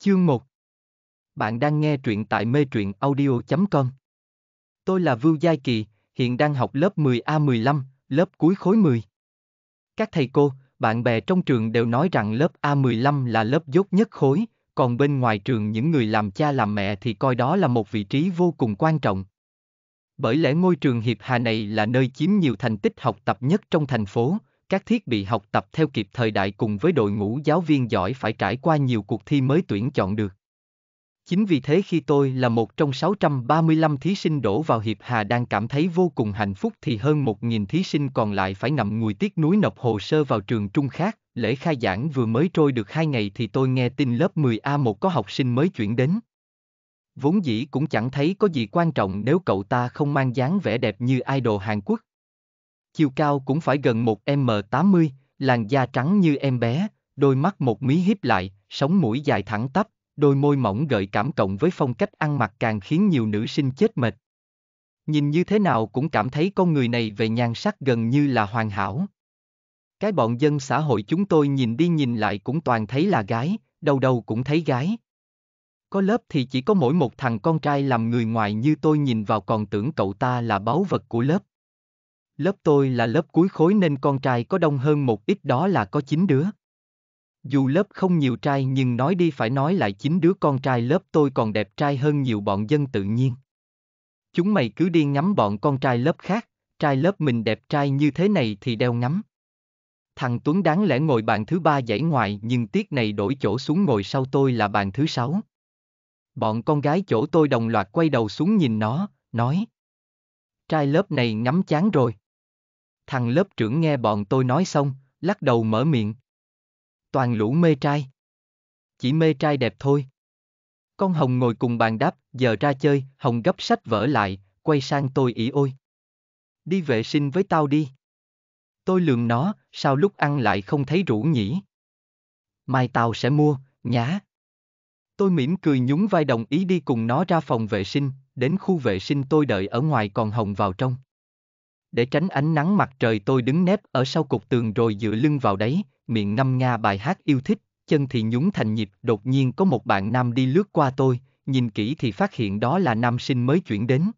Chương 1 Bạn đang nghe truyện tại mê truyện audio.com Tôi là Vưu Giai Kỳ, hiện đang học lớp 10A15, lớp cuối khối 10. Các thầy cô, bạn bè trong trường đều nói rằng lớp A15 là lớp dốt nhất khối, còn bên ngoài trường những người làm cha làm mẹ thì coi đó là một vị trí vô cùng quan trọng. Bởi lẽ ngôi trường Hiệp Hà này là nơi chiếm nhiều thành tích học tập nhất trong thành phố, các thiết bị học tập theo kịp thời đại cùng với đội ngũ giáo viên giỏi phải trải qua nhiều cuộc thi mới tuyển chọn được. Chính vì thế khi tôi là một trong 635 thí sinh đổ vào Hiệp Hà đang cảm thấy vô cùng hạnh phúc thì hơn 1.000 thí sinh còn lại phải ngậm ngùi tiếc núi nộp hồ sơ vào trường trung khác. Lễ khai giảng vừa mới trôi được 2 ngày thì tôi nghe tin lớp 10A1 có học sinh mới chuyển đến. Vốn dĩ cũng chẳng thấy có gì quan trọng nếu cậu ta không mang dáng vẻ đẹp như idol Hàn Quốc, chiều cao cũng phải gần 1m80, làn da trắng như em bé, đôi mắt một mí híp lại, sống mũi dài thẳng tắp, đôi môi mỏng gợi cảm cộng với phong cách ăn mặc càng khiến nhiều nữ sinh chết mệt. Nhìn như thế nào cũng cảm thấy con người này về nhan sắc gần như là hoàn hảo. Cái bọn dân xã hội chúng tôi nhìn đi nhìn lại cũng toàn thấy là gái, đầu đầu cũng thấy gái. Có lớp thì chỉ có mỗi một thằng con trai làm người ngoài như tôi nhìn vào còn tưởng cậu ta là báu vật của lớp. Lớp tôi là lớp cuối khối nên con trai có đông hơn một ít đó là có 9 đứa. Dù lớp không nhiều trai nhưng nói đi phải nói lại 9 đứa con trai lớp tôi còn đẹp trai hơn nhiều bọn dân tự nhiên. Chúng mày cứ đi ngắm bọn con trai lớp khác, trai lớp mình đẹp trai như thế này thì đeo ngắm. Thằng Tuấn đáng lẽ ngồi bàn thứ ba dãy ngoài nhưng tiếc này đổi chỗ xuống ngồi sau tôi là bàn thứ sáu. Bọn con gái chỗ tôi đồng loạt quay đầu xuống nhìn nó, nói. Trai lớp này ngắm chán rồi. Thằng lớp trưởng nghe bọn tôi nói xong, lắc đầu mở miệng. Toàn lũ mê trai. Chỉ mê trai đẹp thôi. Con Hồng ngồi cùng bàn đáp, giờ ra chơi, Hồng gấp sách vở lại, quay sang tôi ỉ ôi. Đi vệ sinh với tao đi. Tôi lườm nó, sao lúc ăn lại không thấy rủ nhỉ? Mai tao sẽ mua, nhá. Tôi mỉm cười nhún vai đồng ý đi cùng nó ra phòng vệ sinh, đến khu vệ sinh tôi đợi ở ngoài còn Hồng vào trong để tránh ánh nắng mặt trời tôi đứng nép ở sau cục tường rồi dựa lưng vào đấy, miệng ngâm nga bài hát yêu thích, chân thì nhún thành nhịp. Đột nhiên có một bạn nam đi lướt qua tôi, nhìn kỹ thì phát hiện đó là nam sinh mới chuyển đến.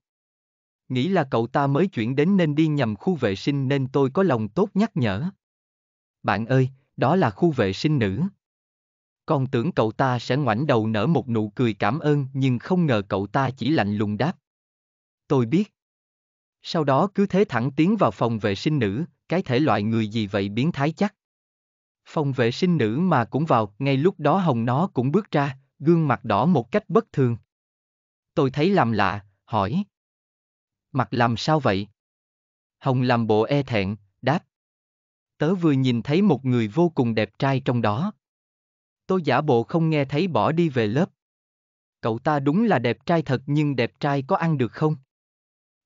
Nghĩ là cậu ta mới chuyển đến nên đi nhầm khu vệ sinh nên tôi có lòng tốt nhắc nhở. Bạn ơi, đó là khu vệ sinh nữ. Con tưởng cậu ta sẽ ngoảnh đầu nở một nụ cười cảm ơn nhưng không ngờ cậu ta chỉ lạnh lùng đáp. Tôi biết. Sau đó cứ thế thẳng tiến vào phòng vệ sinh nữ, cái thể loại người gì vậy biến thái chắc. Phòng vệ sinh nữ mà cũng vào, ngay lúc đó Hồng nó cũng bước ra, gương mặt đỏ một cách bất thường. Tôi thấy làm lạ, hỏi. Mặt làm sao vậy? Hồng làm bộ e thẹn, đáp. Tớ vừa nhìn thấy một người vô cùng đẹp trai trong đó. Tôi giả bộ không nghe thấy bỏ đi về lớp. Cậu ta đúng là đẹp trai thật nhưng đẹp trai có ăn được không?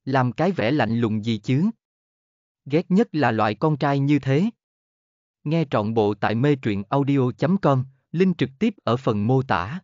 làm cái vẻ lạnh lùng gì chứ. Ghét nhất là loại con trai như thế. Nghe trọn bộ tại mê truyện audio.com, link trực tiếp ở phần mô tả.